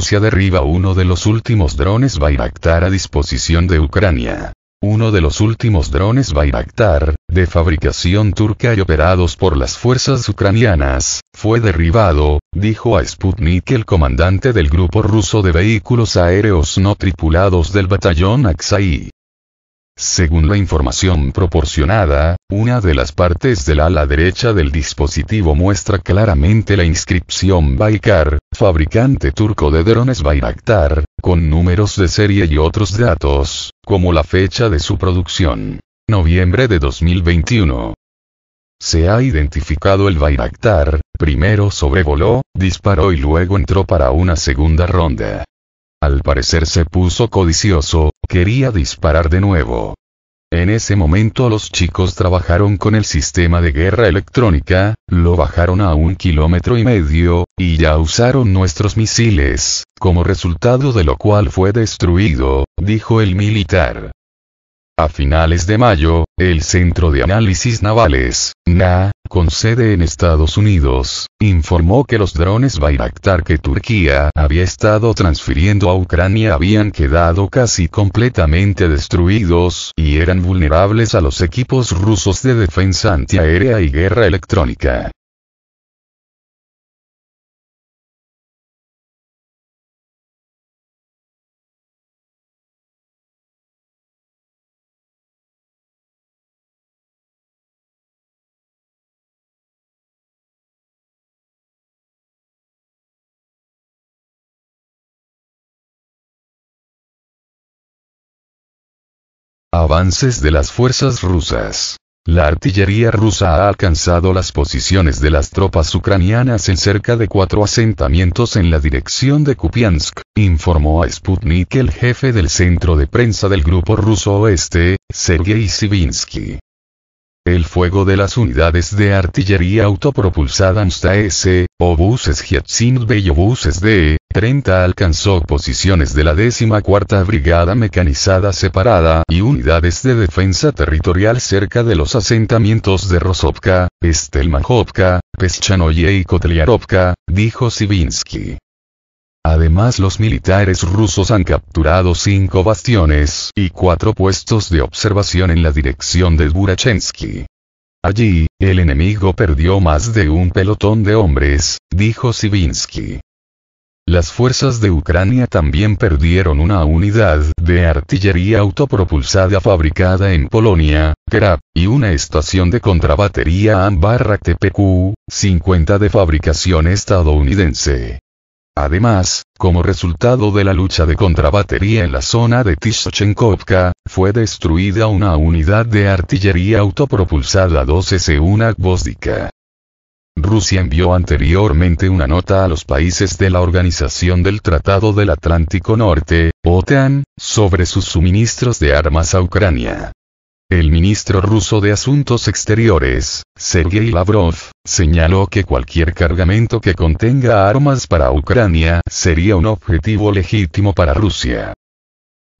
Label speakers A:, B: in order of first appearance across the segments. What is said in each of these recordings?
A: Rusia derriba uno de los últimos drones Bayraktar a disposición de Ucrania. Uno de los últimos drones Bayraktar, de fabricación turca y operados por las fuerzas ucranianas, fue derribado, dijo a Sputnik el comandante del grupo ruso de vehículos aéreos no tripulados del batallón Aksai. Según la información proporcionada, una de las partes del ala derecha del dispositivo muestra claramente la inscripción Baykar, fabricante turco de drones Bayraktar, con números de serie y otros datos, como la fecha de su producción. Noviembre de 2021. Se ha identificado el Bayraktar, primero sobrevoló, disparó y luego entró para una segunda ronda. Al parecer se puso codicioso, quería disparar de nuevo. En ese momento los chicos trabajaron con el sistema de guerra electrónica, lo bajaron a un kilómetro y medio, y ya usaron nuestros misiles, como resultado de lo cual fue destruido, dijo el militar. A finales de mayo, el Centro de Análisis Navales, NA, con sede en Estados Unidos, informó que los drones Bayraktar que Turquía había estado transfiriendo a Ucrania habían quedado casi completamente destruidos y eran vulnerables a los equipos rusos de defensa antiaérea y guerra electrónica. avances de las fuerzas rusas. La artillería rusa ha alcanzado las posiciones de las tropas ucranianas en cerca de cuatro asentamientos en la dirección de Kupiansk, informó a Sputnik el jefe del centro de prensa del grupo ruso oeste, Sergei Sivinsky. El fuego de las unidades de artillería autopropulsada ANSTA S, obuses B y obuses D, 30 alcanzó posiciones de la 14 Brigada Mecanizada Separada y unidades de defensa territorial cerca de los asentamientos de Rosopka, Stelmajovka, Peschanoye y Kotliarovka, dijo Sivinsky. Además los militares rusos han capturado cinco bastiones y cuatro puestos de observación en la dirección de Burachensky. Allí, el enemigo perdió más de un pelotón de hombres, dijo Sivinsky. Las fuerzas de Ucrania también perdieron una unidad de artillería autopropulsada fabricada en Polonia, Krab, y una estación de contrabatería AMBARRA TPQ-50 de fabricación estadounidense. Además, como resultado de la lucha de contrabatería en la zona de Tishchenkovka, fue destruida una unidad de artillería autopropulsada 12 s 1 Gvozdika. Rusia envió anteriormente una nota a los países de la Organización del Tratado del Atlántico Norte, OTAN, sobre sus suministros de armas a Ucrania. El ministro ruso de Asuntos Exteriores, Sergei Lavrov, señaló que cualquier cargamento que contenga armas para Ucrania sería un objetivo legítimo para Rusia.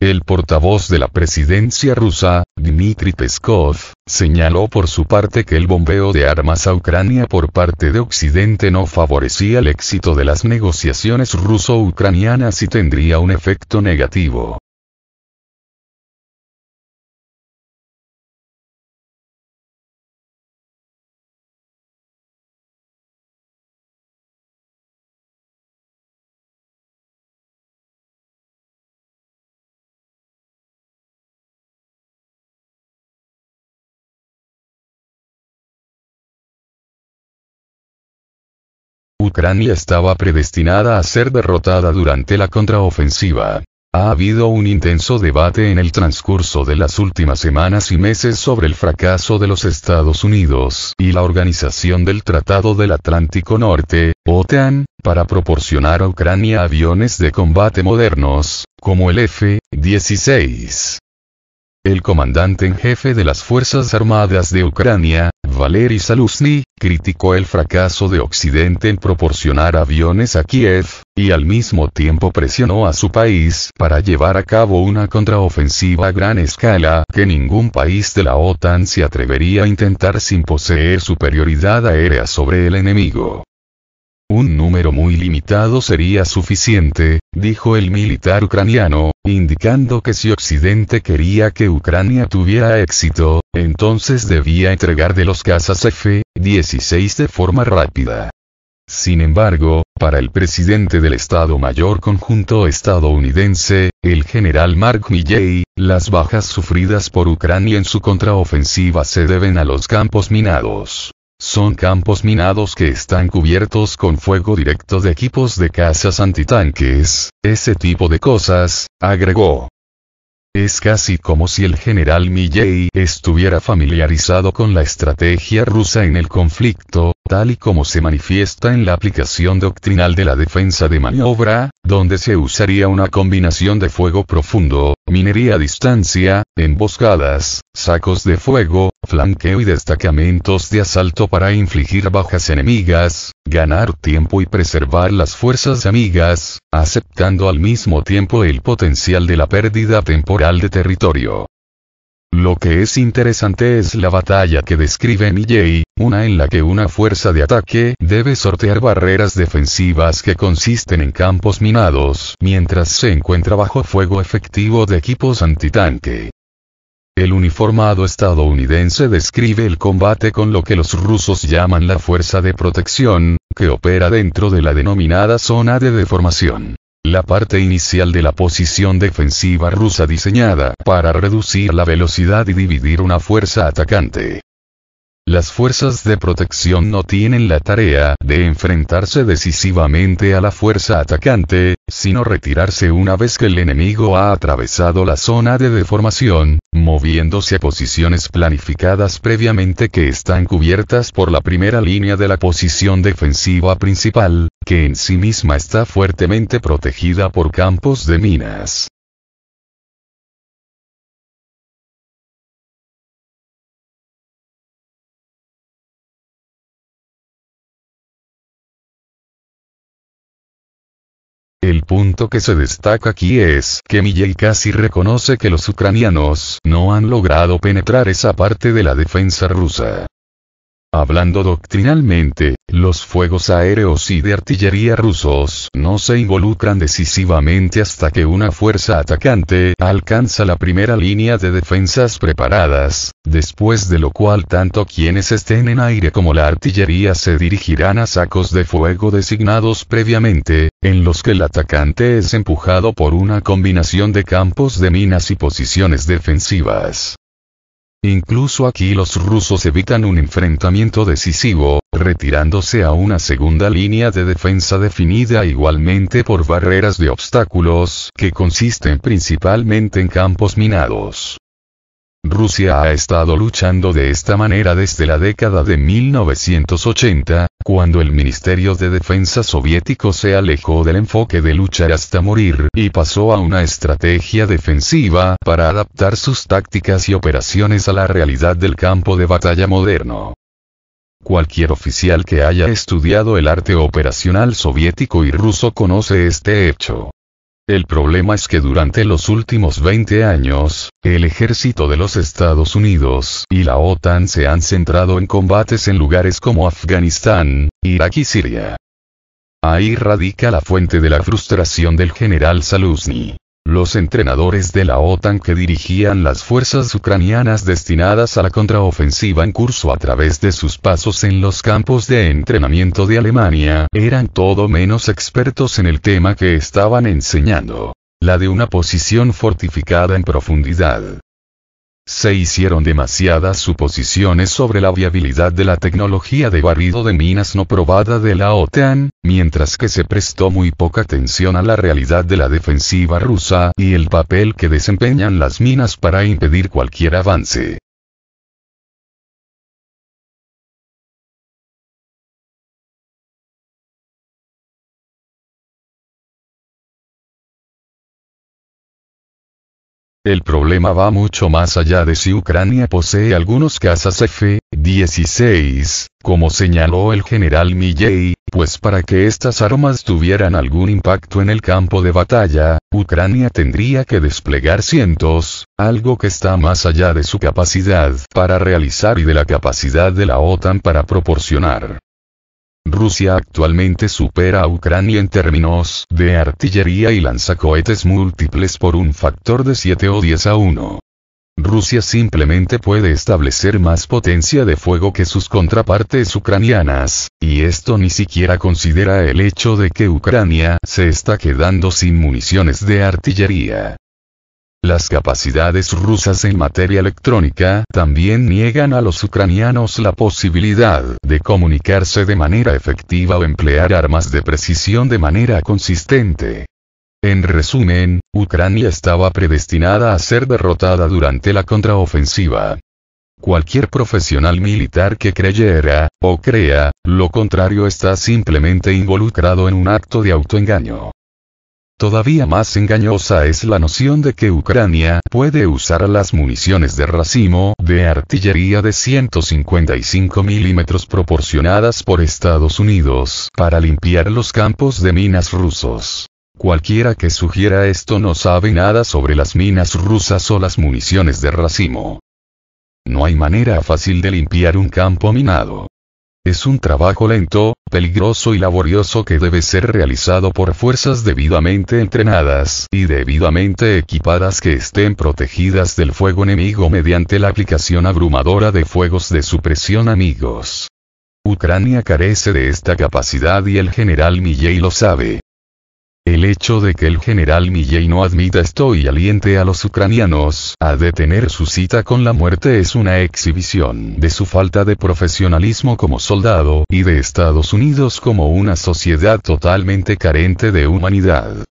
A: El portavoz de la presidencia rusa, Dmitry Peskov, señaló por su parte que el bombeo de armas a Ucrania por parte de Occidente no favorecía el éxito de las negociaciones ruso-ucranianas y tendría un efecto negativo. Ucrania estaba predestinada a ser derrotada durante la contraofensiva. Ha habido un intenso debate en el transcurso de las últimas semanas y meses sobre el fracaso de los Estados Unidos y la organización del Tratado del Atlántico Norte, OTAN, para proporcionar a Ucrania aviones de combate modernos, como el F-16. El comandante en jefe de las Fuerzas Armadas de Ucrania, Valery Saluzny, criticó el fracaso de Occidente en proporcionar aviones a Kiev, y al mismo tiempo presionó a su país para llevar a cabo una contraofensiva a gran escala que ningún país de la OTAN se atrevería a intentar sin poseer superioridad aérea sobre el enemigo. Un número muy limitado sería suficiente, dijo el militar ucraniano, indicando que si Occidente quería que Ucrania tuviera éxito, entonces debía entregar de los cazas F-16 de forma rápida. Sin embargo, para el presidente del Estado Mayor Conjunto estadounidense, el general Mark Milley, las bajas sufridas por Ucrania en su contraofensiva se deben a los campos minados. Son campos minados que están cubiertos con fuego directo de equipos de cazas antitanques, ese tipo de cosas, agregó. Es casi como si el general Milley estuviera familiarizado con la estrategia rusa en el conflicto, tal y como se manifiesta en la aplicación doctrinal de la defensa de maniobra, donde se usaría una combinación de fuego profundo, minería a distancia, emboscadas, sacos de fuego, flanqueo y destacamentos de asalto para infligir bajas enemigas, ganar tiempo y preservar las fuerzas amigas, aceptando al mismo tiempo el potencial de la pérdida temporal de territorio. Lo que es interesante es la batalla que describe Milley, una en la que una fuerza de ataque debe sortear barreras defensivas que consisten en campos minados mientras se encuentra bajo fuego efectivo de equipos antitanque. El uniformado estadounidense describe el combate con lo que los rusos llaman la fuerza de protección, que opera dentro de la denominada zona de deformación. La parte inicial de la posición defensiva rusa diseñada para reducir la velocidad y dividir una fuerza atacante. Las fuerzas de protección no tienen la tarea de enfrentarse decisivamente a la fuerza atacante, sino retirarse una vez que el enemigo ha atravesado la zona de deformación, moviéndose a posiciones planificadas previamente que están cubiertas por la primera línea de la posición defensiva principal, que en sí misma está fuertemente protegida por campos de minas. El punto que se destaca aquí es que Milley casi reconoce que los ucranianos no han logrado penetrar esa parte de la defensa rusa. Hablando doctrinalmente, los fuegos aéreos y de artillería rusos no se involucran decisivamente hasta que una fuerza atacante alcanza la primera línea de defensas preparadas, después de lo cual tanto quienes estén en aire como la artillería se dirigirán a sacos de fuego designados previamente, en los que el atacante es empujado por una combinación de campos de minas y posiciones defensivas. Incluso aquí los rusos evitan un enfrentamiento decisivo, retirándose a una segunda línea de defensa definida igualmente por barreras de obstáculos que consisten principalmente en campos minados. Rusia ha estado luchando de esta manera desde la década de 1980, cuando el Ministerio de Defensa soviético se alejó del enfoque de luchar hasta morir y pasó a una estrategia defensiva para adaptar sus tácticas y operaciones a la realidad del campo de batalla moderno. Cualquier oficial que haya estudiado el arte operacional soviético y ruso conoce este hecho. El problema es que durante los últimos 20 años, el ejército de los Estados Unidos y la OTAN se han centrado en combates en lugares como Afganistán, Irak y Siria. Ahí radica la fuente de la frustración del general Saluzny. Los entrenadores de la OTAN que dirigían las fuerzas ucranianas destinadas a la contraofensiva en curso a través de sus pasos en los campos de entrenamiento de Alemania eran todo menos expertos en el tema que estaban enseñando, la de una posición fortificada en profundidad. Se hicieron demasiadas suposiciones sobre la viabilidad de la tecnología de barrido de minas no probada de la OTAN, mientras que se prestó muy poca atención a la realidad de la defensiva rusa y el papel que desempeñan las minas para impedir cualquier avance. El problema va mucho más allá de si Ucrania posee algunos cazas F-16, como señaló el general Milley, pues para que estas armas tuvieran algún impacto en el campo de batalla, Ucrania tendría que desplegar cientos, algo que está más allá de su capacidad para realizar y de la capacidad de la OTAN para proporcionar. Rusia actualmente supera a Ucrania en términos de artillería y lanzacohetes múltiples por un factor de 7 o 10 a 1. Rusia simplemente puede establecer más potencia de fuego que sus contrapartes ucranianas, y esto ni siquiera considera el hecho de que Ucrania se está quedando sin municiones de artillería. Las capacidades rusas en materia electrónica también niegan a los ucranianos la posibilidad de comunicarse de manera efectiva o emplear armas de precisión de manera consistente. En resumen, Ucrania estaba predestinada a ser derrotada durante la contraofensiva. Cualquier profesional militar que creyera, o crea, lo contrario está simplemente involucrado en un acto de autoengaño. Todavía más engañosa es la noción de que Ucrania puede usar las municiones de racimo de artillería de 155 milímetros proporcionadas por Estados Unidos para limpiar los campos de minas rusos. Cualquiera que sugiera esto no sabe nada sobre las minas rusas o las municiones de racimo. No hay manera fácil de limpiar un campo minado. Es un trabajo lento, peligroso y laborioso que debe ser realizado por fuerzas debidamente entrenadas y debidamente equipadas que estén protegidas del fuego enemigo mediante la aplicación abrumadora de fuegos de supresión amigos. Ucrania carece de esta capacidad y el general Milley lo sabe. El hecho de que el general Milley no admita esto y aliente a los ucranianos a detener su cita con la muerte es una exhibición de su falta de profesionalismo como soldado y de Estados Unidos como una sociedad totalmente carente de humanidad.